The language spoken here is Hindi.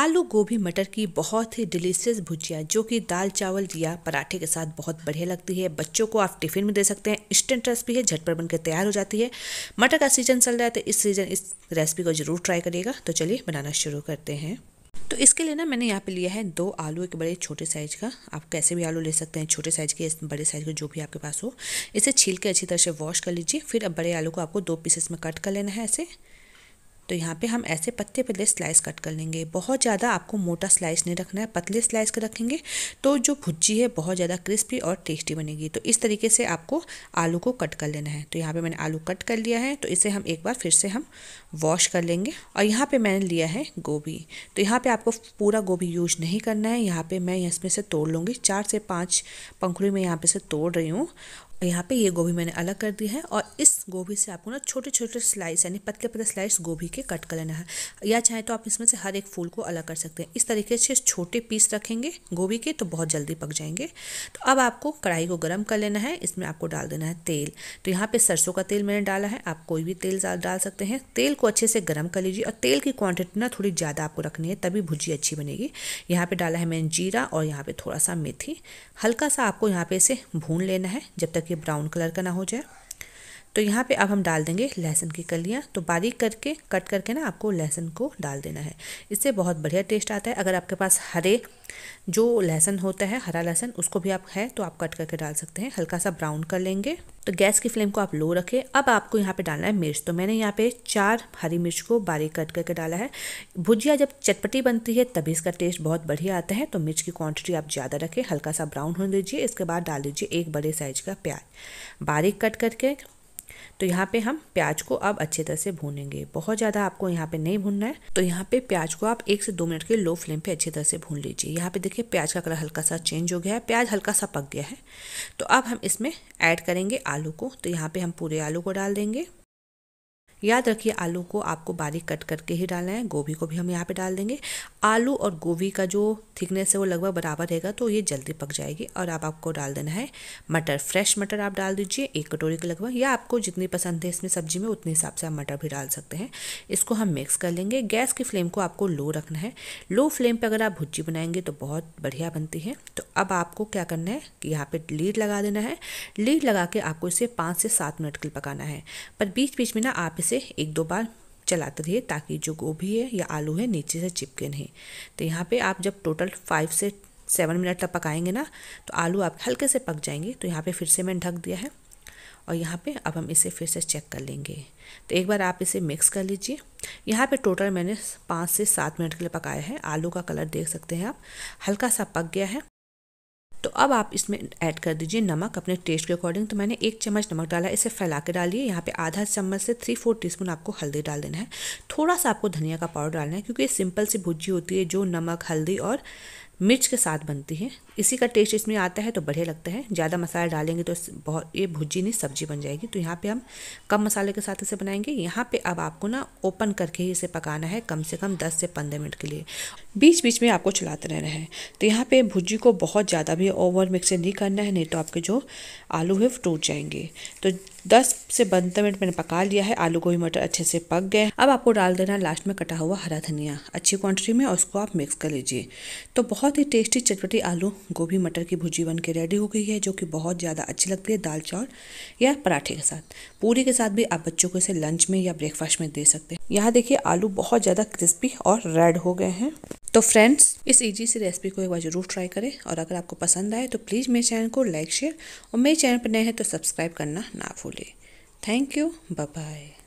आलू गोभी मटर की बहुत ही डिलीशियस भुजिया जो कि दाल चावल या पराठे के साथ बहुत बढ़िया लगती है बच्चों को आप टिफिन में दे सकते हैं इंस्टेंट रेसिपी है झटपट बनकर तैयार हो जाती है मटर का सीजन चल रहा है तो इस सीजन इस रेसिपी को ज़रूर ट्राई करिएगा तो चलिए बनाना शुरू करते हैं तो इसके लिए ना मैंने यहाँ पे लिया है दो आलू एक बड़े छोटे साइज का आप कैसे भी आलू ले सकते हैं छोटे साइज के बड़े साइज के जो भी आपके पास हो इसे छील के अच्छी तरह से वॉश कर लीजिए फिर अब बड़े आलू को आपको दो पीसेस में कट कर लेना है ऐसे तो यहाँ पे हम ऐसे पत्ते पतले स्लाइस कट कर लेंगे बहुत ज़्यादा आपको मोटा स्लाइस नहीं रखना है पतले स्लाइस कर रखेंगे तो जो भुज्जी है बहुत ज़्यादा क्रिस्पी और टेस्टी बनेगी तो इस तरीके से आपको आलू को कट कर लेना है तो यहाँ पर मैंने आलू कट कर लिया है तो इसे हम एक बार फिर से हम वॉश कर लेंगे और यहाँ पर मैंने लिया है गोभी तो यहाँ पर आपको पूरा गोभी यूज नहीं करना है यहाँ पर मैं इसमें से तोड़ लूँगी चार से पाँच पंखुड़ी में यहाँ पर से तोड़ रही हूँ तो यहाँ पे ये गोभी मैंने अलग कर दी है और इस गोभी से आपको ना छोटे छोटे स्लाइस यानी पतले पतले स्लाइस गोभी के कट कर लेना है या चाहे तो आप इसमें से हर एक फूल को अलग कर सकते हैं इस तरीके से छोटे पीस रखेंगे गोभी के तो बहुत जल्दी पक जाएंगे तो अब आपको कढ़ाई को गर्म कर लेना है इसमें आपको डाल देना है तेल तो यहाँ पर सरसों का तेल मैंने डाला है आप कोई भी तेल डाल सकते हैं तेल को अच्छे से गर्म कर लीजिए और तेल की क्वान्टिटी ना थोड़ी ज़्यादा आपको रखनी है तभी भुजी अच्छी बनेगी यहाँ पर डाला है मैंने जीरा और यहाँ पर थोड़ा सा मेथी हल्का सा आपको यहाँ पर इसे भून लेना है जब तक ब्राउन कलर का ना हो जाए तो यहाँ पे अब हम डाल देंगे लहसुन की कलियाँ तो बारीक करके कट करके ना आपको लहसुन को डाल देना है इससे बहुत बढ़िया टेस्ट आता है अगर आपके पास हरे जो लहसुन होता है हरा लहसुन उसको भी आप है तो आप कट करके डाल सकते हैं हल्का सा ब्राउन कर लेंगे तो गैस की फ्लेम को आप लो रखें अब आपको यहाँ पे डालना है मिर्च तो मैंने यहाँ पे चार हरी मिर्च को बारीक कट करके डाला है भुजिया जब चटपटी बनती है तभी इसका टेस्ट बहुत बढ़िया आता है तो मिर्च की क्वांटिटी आप ज़्यादा रखें हल्का सा ब्राउन होने दीजिए इसके बाद डाल दीजिए एक बड़े साइज का प्याज बारीक कट करके तो यहाँ पे हम प्याज को अब अच्छे तरह से भूनेंगे बहुत ज़्यादा आपको यहाँ पे नहीं भूनना है तो यहाँ पे प्याज को आप एक से दो मिनट के लो फ्लेम पे अच्छी तरह से भून लीजिए यहाँ पे देखिए प्याज का कलर हल्का सा चेंज हो गया है प्याज हल्का सा पक गया है तो अब हम इसमें ऐड करेंगे आलू को तो यहाँ पर हम पूरे आलू को डाल देंगे याद रखिए आलू को आपको बारीक कट करके ही डालना है गोभी को भी हम यहाँ पे डाल देंगे आलू और गोभी का जो थिकनेस है वो लगभग बराबर रहेगा तो ये जल्दी पक जाएगी और आप आपको डाल देना है मटर फ्रेश मटर आप डाल दीजिए एक कटोरी के लगभग या आपको जितनी पसंद है इसमें सब्जी में उतने हिसाब से आप मटर भी डाल सकते हैं इसको हम मिक्स कर लेंगे गैस की फ्लेम को आपको लो रखना है लो फ्लेम पर अगर आप भुज्जी बनाएंगे तो बहुत बढ़िया बनती है तो अब आपको क्या करना है कि यहाँ पर लीड लगा देना है लीड लगा के आपको इसे पाँच से सात मिनट के लिए पकाना है पर बीच बीच में ना आप इसे से एक दो बार चलाते रहिए ताकि जो गोभी है या आलू है नीचे से चिपके नहीं तो यहाँ पे आप जब टोटल फाइव से सेवन मिनट तक पकाएंगे ना तो आलू आप हल्के से पक जाएंगे तो यहाँ पे फिर से मैंने ढक दिया है और यहाँ पे अब हम इसे फिर से चेक कर लेंगे तो एक बार आप इसे मिक्स कर लीजिए यहाँ पे टोटल मैंने पाँच से सात मिनट के लिए पकाया है आलू का कलर देख सकते हैं आप हल्का सा पक गया है तो अब आप इसमें ऐड कर दीजिए नमक अपने टेस्ट के अकॉर्डिंग तो मैंने एक चम्मच नमक डाला इसे फैला के डालिए यहाँ पे आधा चम्मच से थ्री फोर टीस्पून आपको हल्दी डाल देना है थोड़ा सा आपको धनिया का पाउडर डालना है क्योंकि सिंपल सी भुजी होती है जो नमक हल्दी और मिर्च के साथ बनती है इसी का टेस्ट इसमें आता है तो बढ़िया लगता है ज़्यादा मसाले डालेंगे तो बहुत ये भुजी नहीं सब्जी बन जाएगी तो यहाँ पे हम कम मसाले के साथ इसे बनाएंगे यहाँ पे अब आपको ना ओपन करके ही इसे पकाना है कम से कम 10 से 15 मिनट के लिए बीच बीच में आपको चलाते रहना है तो यहाँ पर भुजी को बहुत ज़्यादा भी ओवर मिक्सर नहीं करना है नहीं तो आपके जो आलू है वो टूट जाएंगे तो 10 से पंद्रह मिनट मैंने पका लिया है आलू गोभी मटर अच्छे से पक गए अब आपको डाल देना लास्ट में कटा हुआ हरा धनिया अच्छी क्वांटिटी में और उसको आप मिक्स कर लीजिए तो बहुत ही टेस्टी चटपटी आलू गोभी मटर की भुजी बन के रेडी हो गई है जो कि बहुत ज़्यादा अच्छी लगती है दाल चावल या पराठे के साथ पूरी के साथ भी आप बच्चों को इसे लंच में या ब्रेकफास्ट में दे सकते हैं यहाँ देखिए आलू बहुत ज़्यादा क्रिस्पी और रेड हो गए हैं तो फ्रेंड्स इस इजी सी रेसिपी को एक बार ज़रूर ट्राई करें और अगर आपको पसंद आए तो प्लीज़ मेरे चैनल को लाइक शेयर और मेरे चैनल पर नए हैं तो सब्सक्राइब करना ना भूलें थैंक यू बाय